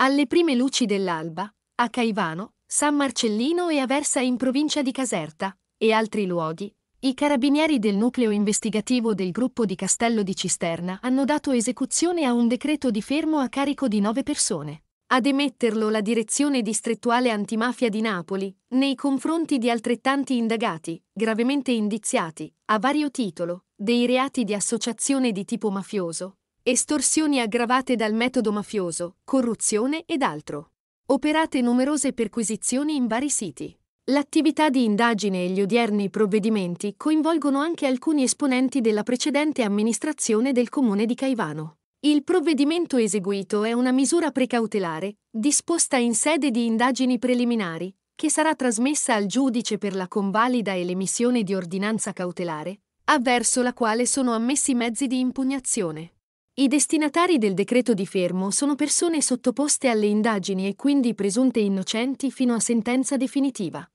Alle prime luci dell'alba, a Caivano, San Marcellino e Aversa in provincia di Caserta, e altri luoghi, i carabinieri del nucleo investigativo del gruppo di Castello di Cisterna hanno dato esecuzione a un decreto di fermo a carico di nove persone. Ad emetterlo la direzione distrettuale antimafia di Napoli, nei confronti di altrettanti indagati, gravemente indiziati, a vario titolo, dei reati di associazione di tipo mafioso, estorsioni aggravate dal metodo mafioso, corruzione ed altro. Operate numerose perquisizioni in vari siti. L'attività di indagine e gli odierni provvedimenti coinvolgono anche alcuni esponenti della precedente amministrazione del comune di Caivano. Il provvedimento eseguito è una misura precautelare, disposta in sede di indagini preliminari, che sarà trasmessa al giudice per la convalida e l'emissione di ordinanza cautelare, avverso la quale sono ammessi mezzi di impugnazione. I destinatari del decreto di fermo sono persone sottoposte alle indagini e quindi presunte innocenti fino a sentenza definitiva.